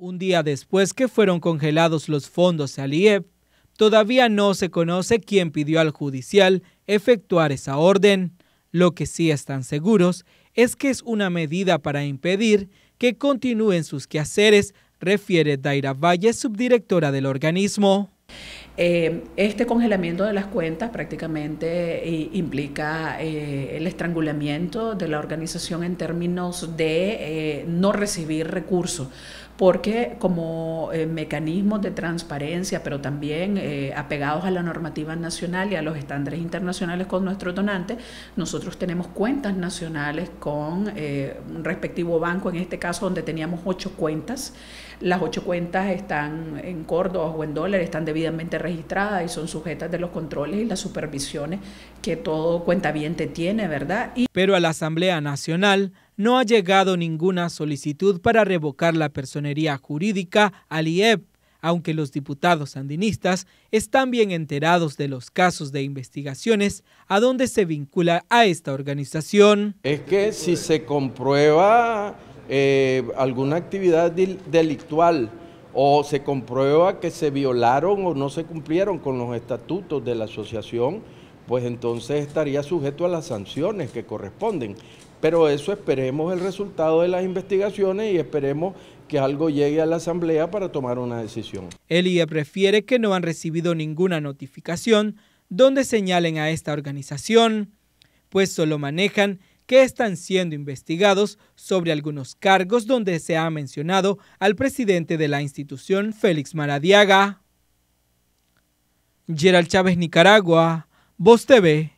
Un día después que fueron congelados los fondos de Aliyev, todavía no se conoce quién pidió al judicial efectuar esa orden. Lo que sí están seguros es que es una medida para impedir que continúen sus quehaceres, refiere Daira Valle, subdirectora del organismo. Eh, este congelamiento de las cuentas prácticamente eh, implica eh, el estrangulamiento de la organización en términos de no recibir recursos porque como eh, mecanismos de transparencia, pero también eh, apegados a la normativa nacional y a los estándares internacionales con nuestro donante nosotros tenemos cuentas nacionales con eh, un respectivo banco, en este caso donde teníamos ocho cuentas. Las ocho cuentas están en Córdoba o en dólares, están debidamente registradas y son sujetas de los controles y las supervisiones que todo cuentaviente tiene, ¿verdad? Pero a la Asamblea Nacional no ha llegado ninguna solicitud para revocar la personería jurídica al IEP, aunque los diputados sandinistas están bien enterados de los casos de investigaciones a donde se vincula a esta organización. Es que si se comprueba eh, alguna actividad delictual o se comprueba que se violaron o no se cumplieron con los estatutos de la asociación, pues entonces estaría sujeto a las sanciones que corresponden. Pero eso esperemos el resultado de las investigaciones y esperemos que algo llegue a la Asamblea para tomar una decisión. El prefiere prefiere que no han recibido ninguna notificación donde señalen a esta organización, pues solo manejan que están siendo investigados sobre algunos cargos donde se ha mencionado al presidente de la institución, Félix Maradiaga. Gerald Chávez, Nicaragua. Voz TV